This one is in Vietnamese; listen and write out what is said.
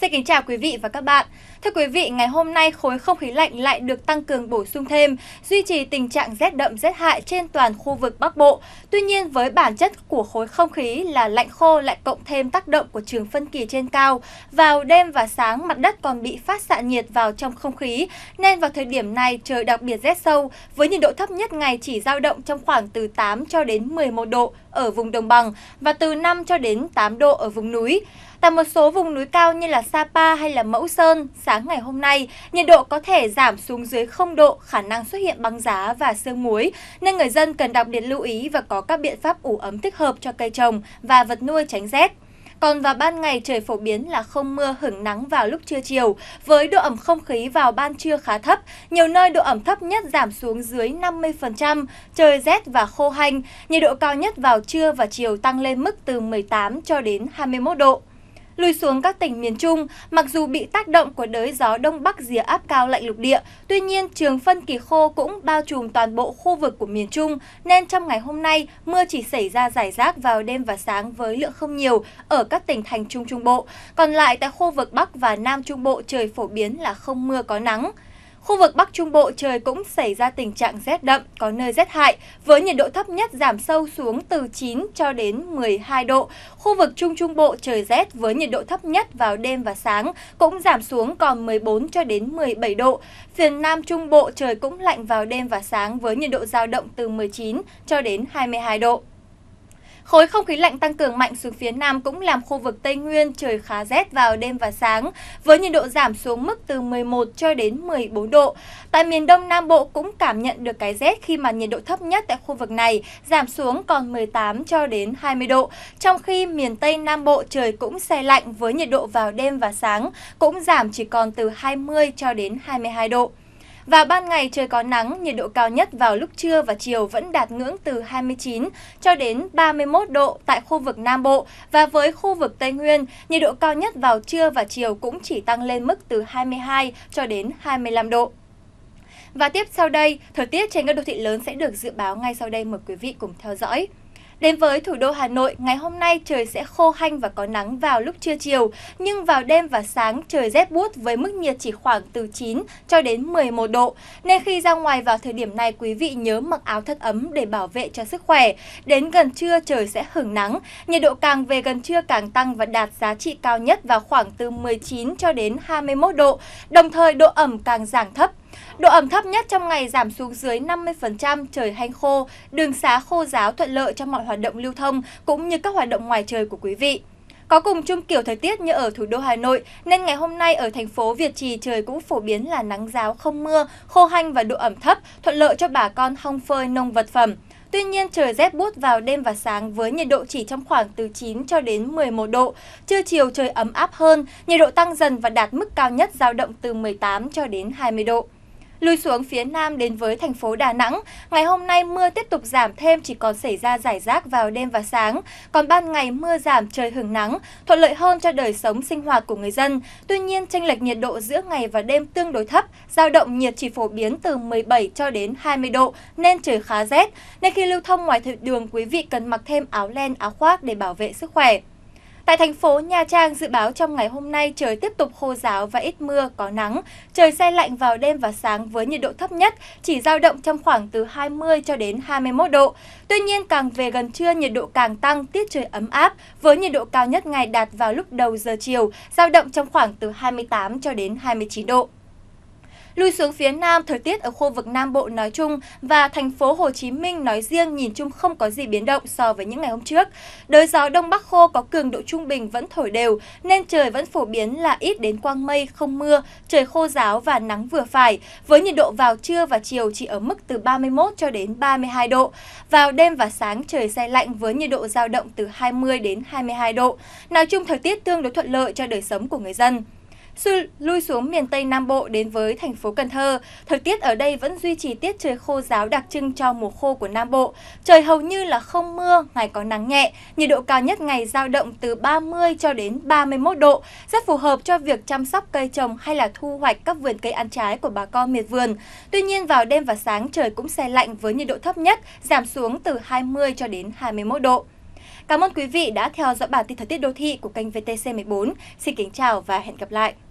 Xin kính chào quý vị và các bạn. Thưa quý vị, ngày hôm nay khối không khí lạnh lại được tăng cường bổ sung thêm, duy trì tình trạng rét đậm rét hại trên toàn khu vực Bắc Bộ. Tuy nhiên, với bản chất của khối không khí là lạnh khô lại cộng thêm tác động của trường phân kỳ trên cao, vào đêm và sáng mặt đất còn bị phát xạ nhiệt vào trong không khí, nên vào thời điểm này trời đặc biệt rét sâu với nhiệt độ thấp nhất ngày chỉ dao động trong khoảng từ 8 cho đến 11 độ ở vùng đồng bằng và từ 5 cho đến 8 độ ở vùng núi. Tại một số vùng núi cao như là Sapa hay là Mẫu Sơn, sáng ngày hôm nay, nhiệt độ có thể giảm xuống dưới 0 độ, khả năng xuất hiện băng giá và sương muối, nên người dân cần đặc biệt lưu ý và có các biện pháp ủ ấm thích hợp cho cây trồng và vật nuôi tránh rét. Còn vào ban ngày trời phổ biến là không mưa hứng nắng vào lúc trưa chiều, với độ ẩm không khí vào ban trưa khá thấp, nhiều nơi độ ẩm thấp nhất giảm xuống dưới 50%, trời rét và khô hanh, nhiệt độ cao nhất vào trưa và chiều tăng lên mức từ 18 cho đến 21 độ lùi xuống các tỉnh miền Trung. Mặc dù bị tác động của đới gió đông bắc rìa áp cao lạnh lục địa, tuy nhiên trường phân kỳ khô cũng bao trùm toàn bộ khu vực của miền Trung, nên trong ngày hôm nay mưa chỉ xảy ra rải rác vào đêm và sáng với lượng không nhiều ở các tỉnh thành Trung Trung Bộ. Còn lại tại khu vực Bắc và Nam Trung Bộ trời phổ biến là không mưa có nắng. Khu vực Bắc Trung Bộ trời cũng xảy ra tình trạng rét đậm, có nơi rét hại, với nhiệt độ thấp nhất giảm sâu xuống từ 9 cho đến 12 độ. Khu vực Trung Trung Bộ trời rét với nhiệt độ thấp nhất vào đêm và sáng cũng giảm xuống còn 14 cho đến 17 độ. Phía Nam Trung Bộ trời cũng lạnh vào đêm và sáng với nhiệt độ dao động từ 19 cho đến 22 độ. Khối không khí lạnh tăng cường mạnh xuống phía Nam cũng làm khu vực Tây Nguyên trời khá rét vào đêm và sáng, với nhiệt độ giảm xuống mức từ 11 cho đến 14 độ. Tại miền Đông Nam Bộ cũng cảm nhận được cái rét khi mà nhiệt độ thấp nhất tại khu vực này giảm xuống còn 18 cho đến 20 độ, trong khi miền Tây Nam Bộ trời cũng xe lạnh với nhiệt độ vào đêm và sáng cũng giảm chỉ còn từ 20 cho đến 22 độ. Và ban ngày trời có nắng, nhiệt độ cao nhất vào lúc trưa và chiều vẫn đạt ngưỡng từ 29 cho đến 31 độ tại khu vực Nam Bộ và với khu vực Tây Nguyên, nhiệt độ cao nhất vào trưa và chiều cũng chỉ tăng lên mức từ 22 cho đến 25 độ. Và tiếp sau đây, thời tiết trên các đô thị lớn sẽ được dự báo ngay sau đây mời quý vị cùng theo dõi. Đến với thủ đô Hà Nội, ngày hôm nay trời sẽ khô hanh và có nắng vào lúc trưa chiều, nhưng vào đêm và sáng trời rét bút với mức nhiệt chỉ khoảng từ 9 cho đến 11 độ. Nên khi ra ngoài vào thời điểm này, quý vị nhớ mặc áo thật ấm để bảo vệ cho sức khỏe. Đến gần trưa trời sẽ hưởng nắng, nhiệt độ càng về gần trưa càng tăng và đạt giá trị cao nhất vào khoảng từ 19 cho đến 21 độ, đồng thời độ ẩm càng giảm thấp. Độ ẩm thấp nhất trong ngày giảm xuống dưới 50%, trời hanh khô, đường xá khô giáo thuận lợi cho mọi hoạt động lưu thông cũng như các hoạt động ngoài trời của quý vị. Có cùng chung kiểu thời tiết như ở thủ đô Hà Nội, nên ngày hôm nay ở thành phố Việt Trì trời cũng phổ biến là nắng giáo không mưa, khô hanh và độ ẩm thấp, thuận lợi cho bà con hong phơi nông vật phẩm. Tuy nhiên trời rét bút vào đêm và sáng với nhiệt độ chỉ trong khoảng từ 9 cho đến 11 độ. Trưa chiều trời ấm áp hơn, nhiệt độ tăng dần và đạt mức cao nhất dao động từ 18 cho đến 20 độ. Lùi xuống phía Nam đến với thành phố Đà Nẵng, ngày hôm nay mưa tiếp tục giảm thêm chỉ còn xảy ra rải rác vào đêm và sáng. Còn ban ngày mưa giảm trời hưởng nắng, thuận lợi hơn cho đời sống sinh hoạt của người dân. Tuy nhiên, chênh lệch nhiệt độ giữa ngày và đêm tương đối thấp, dao động nhiệt chỉ phổ biến từ 17 cho đến 20 độ nên trời khá rét. Nên khi lưu thông ngoài đường quý vị cần mặc thêm áo len, áo khoác để bảo vệ sức khỏe. Tại thành phố Nha Trang, dự báo trong ngày hôm nay trời tiếp tục khô giáo và ít mưa, có nắng. Trời xe lạnh vào đêm và sáng với nhiệt độ thấp nhất chỉ dao động trong khoảng từ 20 cho đến 21 độ. Tuy nhiên, càng về gần trưa nhiệt độ càng tăng, tiết trời ấm áp với nhiệt độ cao nhất ngày đạt vào lúc đầu giờ chiều, dao động trong khoảng từ 28 cho đến 29 độ. Lùi xuống phía Nam, thời tiết ở khu vực Nam Bộ nói chung và thành phố Hồ Chí Minh nói riêng nhìn chung không có gì biến động so với những ngày hôm trước. Đới gió Đông Bắc khô có cường độ trung bình vẫn thổi đều, nên trời vẫn phổ biến là ít đến quang mây, không mưa, trời khô giáo và nắng vừa phải, với nhiệt độ vào trưa và chiều chỉ ở mức từ 31 cho đến 32 độ. Vào đêm và sáng trời xe lạnh với nhiệt độ dao động từ 20 đến 22 độ. Nói chung thời tiết tương đối thuận lợi cho đời sống của người dân lui xuống miền Tây Nam Bộ đến với thành phố Cần Thơ, thời tiết ở đây vẫn duy trì tiết trời khô giáo đặc trưng cho mùa khô của Nam Bộ. Trời hầu như là không mưa, ngày có nắng nhẹ, nhiệt độ cao nhất ngày giao động từ 30 cho đến 31 độ, rất phù hợp cho việc chăm sóc cây trồng hay là thu hoạch các vườn cây ăn trái của bà con miệt vườn. Tuy nhiên vào đêm và sáng trời cũng xe lạnh với nhiệt độ thấp nhất giảm xuống từ 20 cho đến 21 độ. Cảm ơn quý vị đã theo dõi bản tin thời tiết đô thị của kênh VTC14. Xin kính chào và hẹn gặp lại.